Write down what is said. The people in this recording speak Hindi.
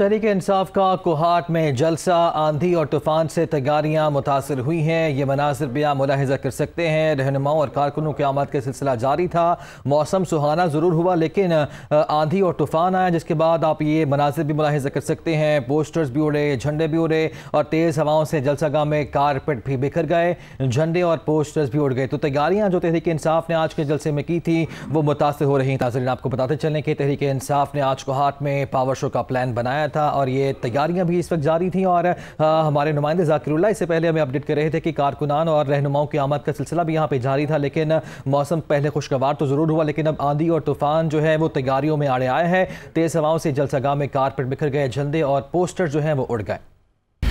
तहरीक इंसाफ का कोहाट में जलसा आंधी और तूफान से तैयारियां मुतासर हुई हैं ये मनाजिर भी आप मुलाहजा कर सकते हैं रहनुमाओं और कारकुनों के आमद का सिलसिला जारी था मौसम सुहाना ज़रूर हुआ लेकिन आंधी और तूफान आया जिसके बाद आप ये मनाजिर भी मुलाहजा कर सकते हैं पोस्टर्स भी उड़े झंडे भी उड़े और तेज़ हवाओं से जलसा गांव में कारपेट भी बिखर गए झंडे और पोस्टर्स भी उड़ गए तो तैयारियाँ जो तहरीक इंसाफ ने आज के जलसे में की थी वो मुतासर हो रही ताजरीन आपको बताते चलें कि तहरीक इंसाफ ने आज कोहाट में पावर शो का प्लान बनाया था और ये तैयारियां भी इस वक्त जारी थी और आ, हमारे नुमाइंदे जाकिरुल्ला इससे पहले हमें अपडेट कर रहे थे कि कारकुनान और रहनुमाओं की आमद का सिलसिला भी यहाँ पर जारी था लेकिन मौसम पहले खुशगवार तो ज़रूर हुआ लेकिन अब आंधी और तूफान जो है वो तैयारियों में आड़े आए हैं तेज़ हवाओं से जलसगा में कारपेट बिखर गए झंडे और पोस्टर जो हैं वो उड़ गए